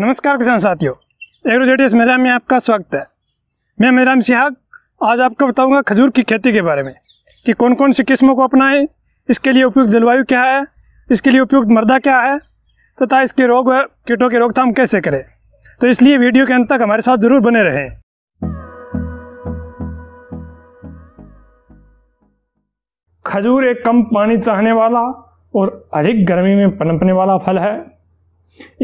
नमस्कार किसान साथियों एग्रो जेडीएस मेरा में आपका स्वागत है मैं मेराम सिहाग आज आपको बताऊंगा खजूर की खेती के बारे में कि कौन कौन सी किस्मों को अपनाएं इसके लिए उपयुक्त जलवायु क्या है इसके लिए उपयुक्त मर्दा क्या है तथा इसके रोग कीटों की रोकथाम कैसे करें तो इसलिए वीडियो के अंत तक हमारे साथ ज़रूर बने रहें खजूर एक कम पानी चाहने वाला और अधिक गर्मी में पनपने वाला फल है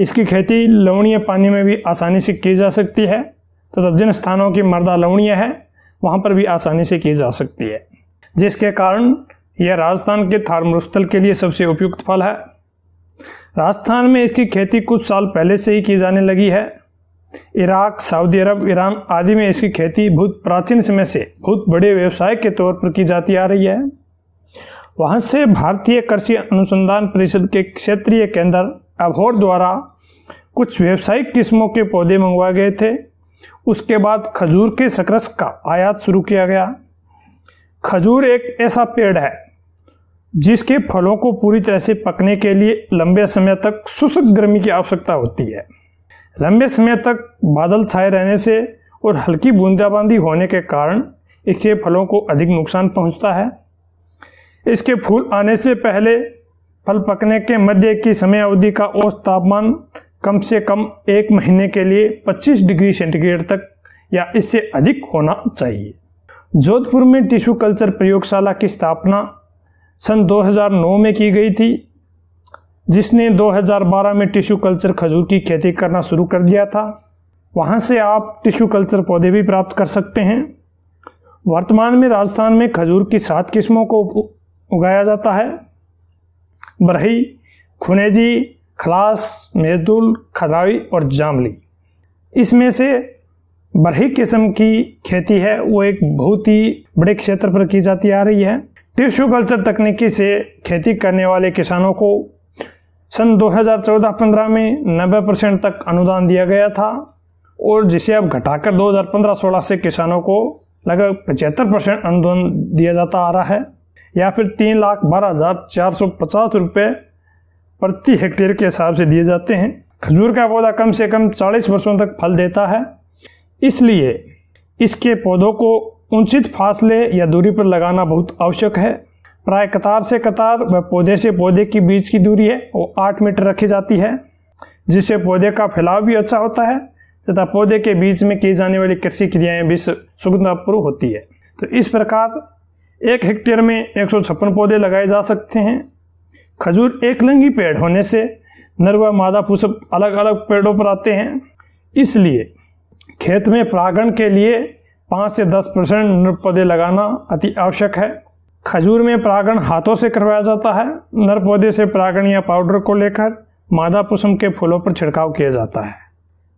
इसकी खेती लवणीय पानी में भी आसानी से की जा सकती है तथा तो जिन स्थानों की मर्दा लवणीय है वहाँ पर भी आसानी से की जा सकती है जिसके कारण यह राजस्थान के थार मरुस्थल के लिए सबसे उपयुक्त फल है राजस्थान में इसकी खेती कुछ साल पहले से ही की जाने लगी है इराक सऊदी अरब ईरान आदि में इसकी खेती बहुत प्राचीन समय से बहुत बड़े व्यवसाय के तौर पर की जाती आ रही है वहाँ से भारतीय कृषि अनुसंधान परिषद के क्षेत्रीय केंद्र अभोर द्वारा कुछ व्यावसायिक किस्मों के पौधे मंगवाए गए थे उसके बाद खजूर के सकरस का आयात शुरू किया गया खजूर एक ऐसा पेड़ है जिसके फलों को पूरी तरह से पकने के लिए लंबे समय तक शुष्क गर्मी की आवश्यकता होती है लंबे समय तक बादल छाए रहने से और हल्की बूंदाबांदी होने के कारण इसके फलों को अधिक नुकसान पहुंचता है इसके फूल आने से पहले फल पकने के मध्य की समय अवधि का औसत तापमान कम से कम एक महीने के लिए 25 डिग्री सेंटीग्रेड तक या इससे अधिक होना चाहिए जोधपुर में टिश्यू कल्चर प्रयोगशाला की स्थापना सन 2009 में की गई थी जिसने 2012 में टिश्यू कल्चर खजूर की खेती करना शुरू कर दिया था वहाँ से आप टिश्यू कल्चर पौधे भी प्राप्त कर सकते हैं वर्तमान में राजस्थान में खजूर की सात किस्मों को उगाया जाता है बरही खुनेजी खलास मेदुल खदाई और जामली इसमें से बरही किस्म की खेती है वो एक बहुत ही बड़े क्षेत्र पर की जाती आ रही है टिश्यू कल्चर तकनीकी से खेती करने वाले किसानों को सन 2014-15 में 90 परसेंट तक अनुदान दिया गया था और जिसे अब घटाकर 2015-16 से किसानों को लगभग पचहत्तर परसेंट अनुदान दिया जाता आ रहा है या फिर तीन लाख बारह हज़ार चार सौ पचास रुपये प्रति हेक्टेयर के हिसाब से दिए जाते हैं खजूर का पौधा कम से कम चालीस वर्षों तक फल देता है इसलिए इसके पौधों को उचित फासले या दूरी पर लगाना बहुत आवश्यक है प्राय कतार से कतार व पौधे से पौधे के बीच की दूरी है वो आठ मीटर रखी जाती है जिससे पौधे का फैलाव भी अच्छा होता है तथा पौधे के बीच में की जाने वाली कृषि क्रियाएं भी सुगंधापूर्व होती है तो इस प्रकार एक हेक्टेयर में एक पौधे लगाए जा सकते हैं खजूर एक लंगी पेड़ होने से नर व मादा पुष्प अलग अलग पेड़ों पर आते हैं इसलिए खेत में परागण के लिए 5 से 10 परसेंट नर पौधे लगाना अति आवश्यक है खजूर में परागण हाथों से करवाया जाता है नर पौधे से परागण या पाउडर को लेकर मादा पुष्प के फूलों पर छिड़काव किया जाता है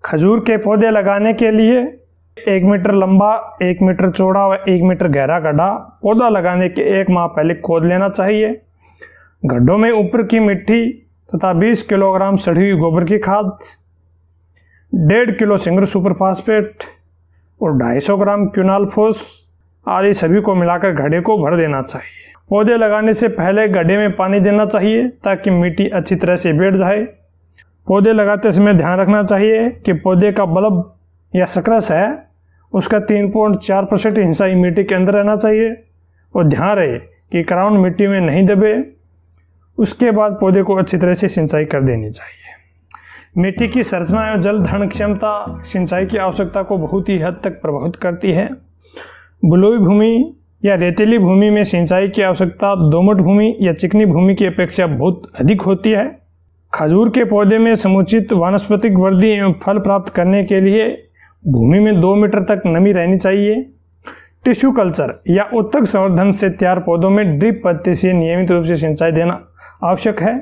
खजूर के पौधे लगाने के लिए एक मीटर लंबा एक मीटर चौड़ा व एक मीटर गहरा गड्ढा पौधा लगाने के एक माह पहले खोद लेना चाहिए गड्ढों में ऊपर की मिट्टी तथा 20 किलोग्राम सड़ी हुई गोबर की खाद डेढ़ किलो सिंगर सुपर फास्फेट और 250 ग्राम क्यूनाल फोस आदि सभी को मिलाकर गड्ढे को भर देना चाहिए पौधे लगाने से पहले गड्ढे में पानी देना चाहिए ताकि मिट्टी अच्छी तरह से बैठ जाए पौधे लगाते समय ध्यान रखना चाहिए कि पौधे का बल्ब या सकरस है उसका तीन पॉइंट चार परसेंट हिस्सा ही मिट्टी के अंदर रहना चाहिए और ध्यान रहे कि क्राउन मिट्टी में नहीं दबे उसके बाद पौधे को अच्छी तरह से सिंचाई कर देनी चाहिए मिट्टी की संरचना एवं जल धारण क्षमता सिंचाई की आवश्यकता को बहुत ही हद तक प्रभावित करती है बलुई भूमि या रेतीली भूमि में सिंचाई की आवश्यकता दोमट भूमि या चिकनी भूमि की अपेक्षा बहुत अधिक होती है खजूर के पौधे में समुचित वानस्पतिक वृद्धि एवं फल प्राप्त करने के लिए भूमि में दो मीटर तक नमी रहनी चाहिए टिश्यू कल्चर या उत्तक संवर्धन से तैयार पौधों में ड्रिप पद्धति से नियमित रूप से सिंचाई देना आवश्यक है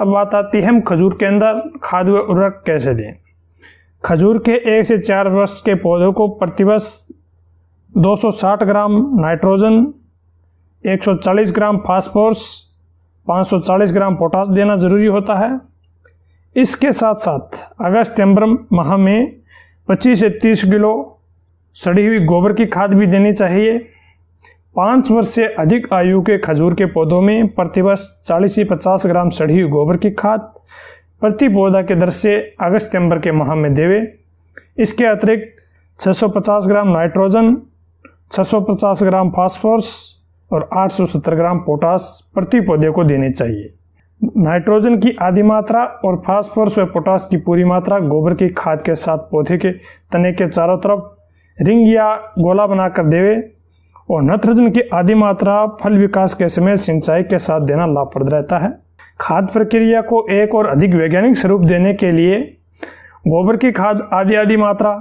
अब बात आती है हम खजूर के अंदर खाद व उर्वरक कैसे दें खजूर के एक से चार वर्ष के पौधों को प्रतिवर्ष 260 gram nitrogen 140 gram phosphorus 540 gram potash देना ज़रूरी होता है इसके साथ साथ अगस्त सितंबर माह में पच्चीस से तीस किलो सड़ी हुई गोबर की खाद भी देनी चाहिए पाँच वर्ष से अधिक आयु के खजूर के पौधों में प्रतिवर्ष चालीस से पचास ग्राम सड़ी हुई गोबर की खाद प्रति पौधा के दर से अगस्त सितंबर के माह में देवे इसके अतिरिक्त 650 ग्राम नाइट्रोजन 650 ग्राम फास्फोरस और 870 ग्राम पोटास प्रति पौधे को देने चाहिए नाइट्रोजन की आधी मात्रा और फास्फोरस व पोटास की पूरी मात्रा गोबर की खाद के साथ पौधे के तने के चारों तरफ रिंग या गोला बनाकर देवे और नाइट्रोजन की आधी मात्रा फल विकास के समय सिंचाई के साथ देना लाभप्रद रहता है खाद प्रक्रिया को एक और अधिक वैज्ञानिक स्वरूप देने के लिए गोबर की खाद आधी आधी मात्रा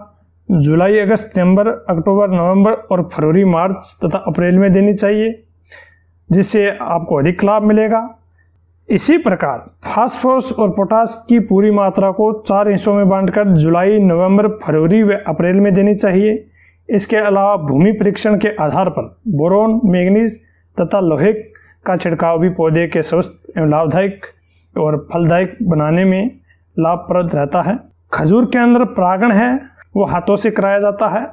जुलाई अगस्त सितंबर अक्टूबर नवंबर और फरवरी मार्च तथा अप्रैल में देनी चाहिए जिससे आपको अधिक लाभ मिलेगा इसी प्रकार फास्फोरस और पोटास की पूरी मात्रा को चार हिस्सों में बांटकर जुलाई नवंबर, फरवरी व अप्रैल में देनी चाहिए इसके अलावा भूमि परीक्षण के आधार पर बोरोन मैग्नीज तथा लोहे का छिड़काव भी पौधे के स्वस्थ एवं लाभदायक और फलदायक बनाने में लाभप्रद रहता है खजूर के अंदर परागण है वो हाथों से कराया जाता है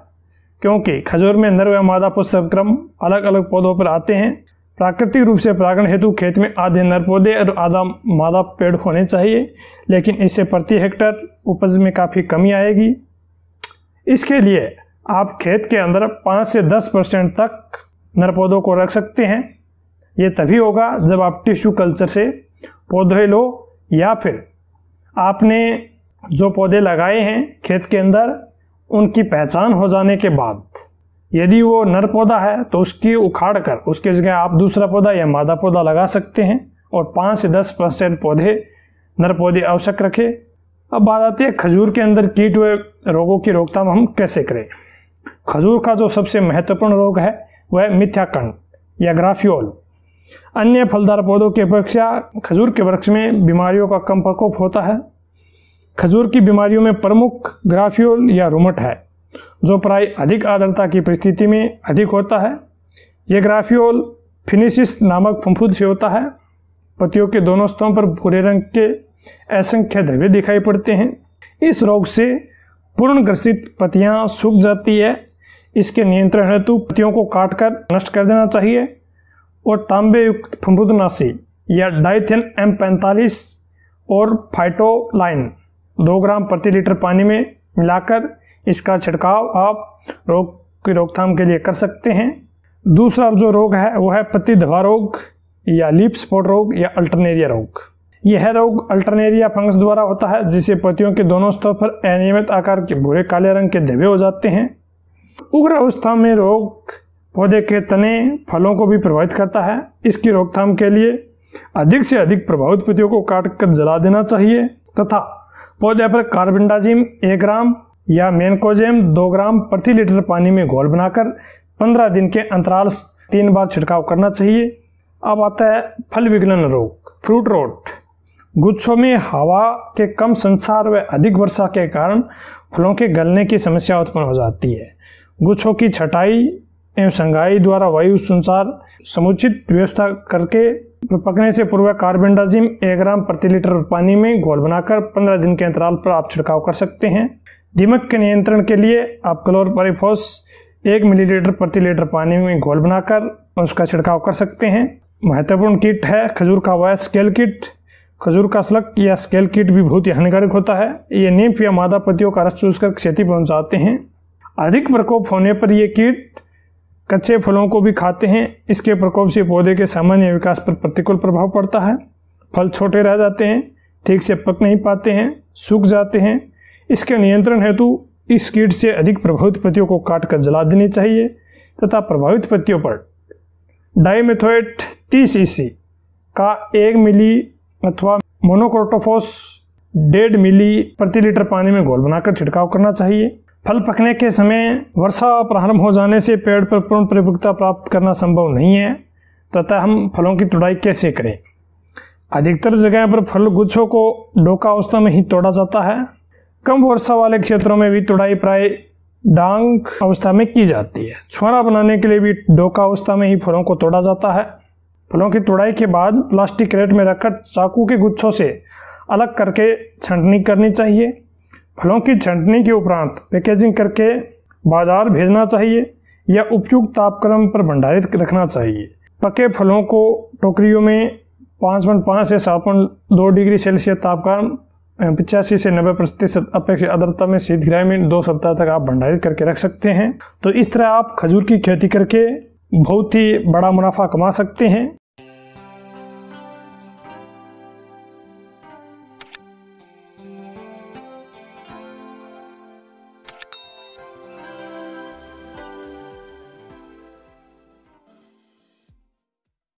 क्योंकि खजूर में नर व मादा पुष्पक्रम अलग अलग पौधों पर आते हैं प्राकृतिक रूप से परागण हेतु खेत में आधे नर पौधे और आधा मादा पेड़ होने चाहिए लेकिन इससे प्रति हेक्टर उपज में काफ़ी कमी आएगी इसके लिए आप खेत के अंदर पाँच से दस परसेंट तक नर पौधों को रख सकते हैं ये तभी होगा जब आप टिश्यू कल्चर से पौधे लो या फिर आपने जो पौधे लगाए हैं खेत के अंदर उनकी पहचान हो जाने के बाद यदि वो नर पौधा है तो उसकी उखाड़ कर उसके जगह आप दूसरा पौधा या मादा पौधा लगा सकते हैं और पाँच से दस परसेंट पौधे नर पौधे आवश्यक रखें अब बात आती है खजूर के अंदर कीट हुए रोगों की रोकथाम हम कैसे करें खजूर का जो सबसे महत्वपूर्ण रोग है वह मिथ्याकंड या ग्राफियोल अन्य फलदार पौधों की अपेक्षा खजूर के वृक्ष में बीमारियों का कम प्रकोप होता है खजूर की बीमारियों में प्रमुख ग्राफियोल या रुमट है जो प्राय अधिक आर्द्रता की परिस्थिति में अधिक होता है यह ग्राफियोल फिनिशिस नामक फंफूद से होता है पतियों के दोनों स्तरों पर भूरे रंग के असंख्य धब्बे दिखाई पड़ते हैं इस रोग से पूर्ण ग्रसित पतियां सूख जाती है इसके नियंत्रण हेतु पतियों को काटकर नष्ट कर देना चाहिए और तांबे युक्त फंफूदनाशी या डाइथेन एम पैंतालीस और फाइटोलाइन दो ग्राम प्रति लीटर पानी में मिलाकर इसका छिड़काव आप रोग की रोकथाम के लिए कर सकते हैं दूसरा जो रोग है वो है पत्ती धवा रोग या लीप स्पॉट रोग या अल्टरनेरिया रोग यह रोग अल्टरनेरिया फंगस द्वारा होता है जिसे पतियों के दोनों स्तर पर अनियमित आकार के भूरे काले रंग के धब्बे हो जाते हैं उग्र अवस्था में रोग पौधे के तने फलों को भी प्रभावित करता है इसकी रोकथाम के लिए अधिक से अधिक प्रभावित पतियों को काट कर जला देना चाहिए तथा पौधे पर कार्बनडाजिम एक ग्राम या मेनकोजेम दो ग्राम प्रति लीटर पानी में घोल बनाकर पंद्रह दिन के अंतराल तीन बार छिड़काव करना चाहिए अब आता है फल विगलन रोग फ्रूट रोट गुच्छों में हवा के कम संसार व अधिक वर्षा के कारण फलों के गलने की समस्या उत्पन्न हो जाती है गुच्छों की छटाई एवं संगाई द्वारा वायु संसार समुचित व्यवस्था करके पकने से पूर्व कार्बेंडाजिम एक ग्राम प्रति लीटर पानी में घोल बनाकर 15 दिन के अंतराल पर आप छिड़काव कर सकते हैं दीमक के नियंत्रण के लिए आप परिफोस एक मिलीलीटर प्रति लीटर पानी में घोल बनाकर उसका छिड़काव कर सकते हैं महत्वपूर्ण किट है खजूर का वह स्केल किट खजूर का स्लक या स्केल किट भी बहुत ही हानिकारक होता है ये नीम या मादा पतियों का रस चूस कर क्षति पहुंचाते हैं अधिक प्रकोप होने पर यह किट कच्चे फलों को भी खाते हैं इसके प्रकोप से पौधे के सामान्य विकास पर प्रतिकूल प्रभाव पड़ता है फल छोटे रह जाते हैं ठीक से पक नहीं पाते हैं सूख जाते हैं इसके नियंत्रण हेतु इस कीट से अधिक प्रभावित पत्तियों को काट कर जला देनी चाहिए तथा प्रभावित पत्तियों पर डाइमेथोएट तीस ईसी का एक मिली अथवा मोनोक्रोटोफोस डेढ़ मिली प्रति लीटर पानी में घोल बनाकर छिड़काव करना चाहिए फल पकने के समय वर्षा प्रारंभ हो जाने से पेड़ पर पूर्ण परिपक्वता प्राप्त करना संभव नहीं है तथा हम फलों की तुड़ाई कैसे करें अधिकतर जगह पर फल गुच्छों को डोका अवस्था में ही तोड़ा जाता है कम वर्षा वाले क्षेत्रों में भी तुड़ाई प्राय डांग अवस्था में की जाती है छुआरा बनाने के लिए भी डोका अवस्था में ही फलों को तोड़ा जाता है फलों की तुड़ाई के बाद प्लास्टिक क्रेट में रखकर चाकू के गुच्छों से अलग करके छंटनी करनी चाहिए फलों की छंटनी के उपरांत पैकेजिंग करके बाजार भेजना चाहिए या उपयुक्त तापक्रम पर भंडारित रखना चाहिए पके फलों को टोकरियों में पाँच पॉइंट पाँच से सात पॉइंट दो डिग्री सेल्सियस तापक्रम पचासी से नब्बे प्रतिशत अपेक्षित आर्द्रता में शीत ग्राह में दो सप्ताह तक आप भंडारित करके रख सकते हैं तो इस तरह आप खजूर की खेती करके बहुत ही बड़ा मुनाफा कमा सकते हैं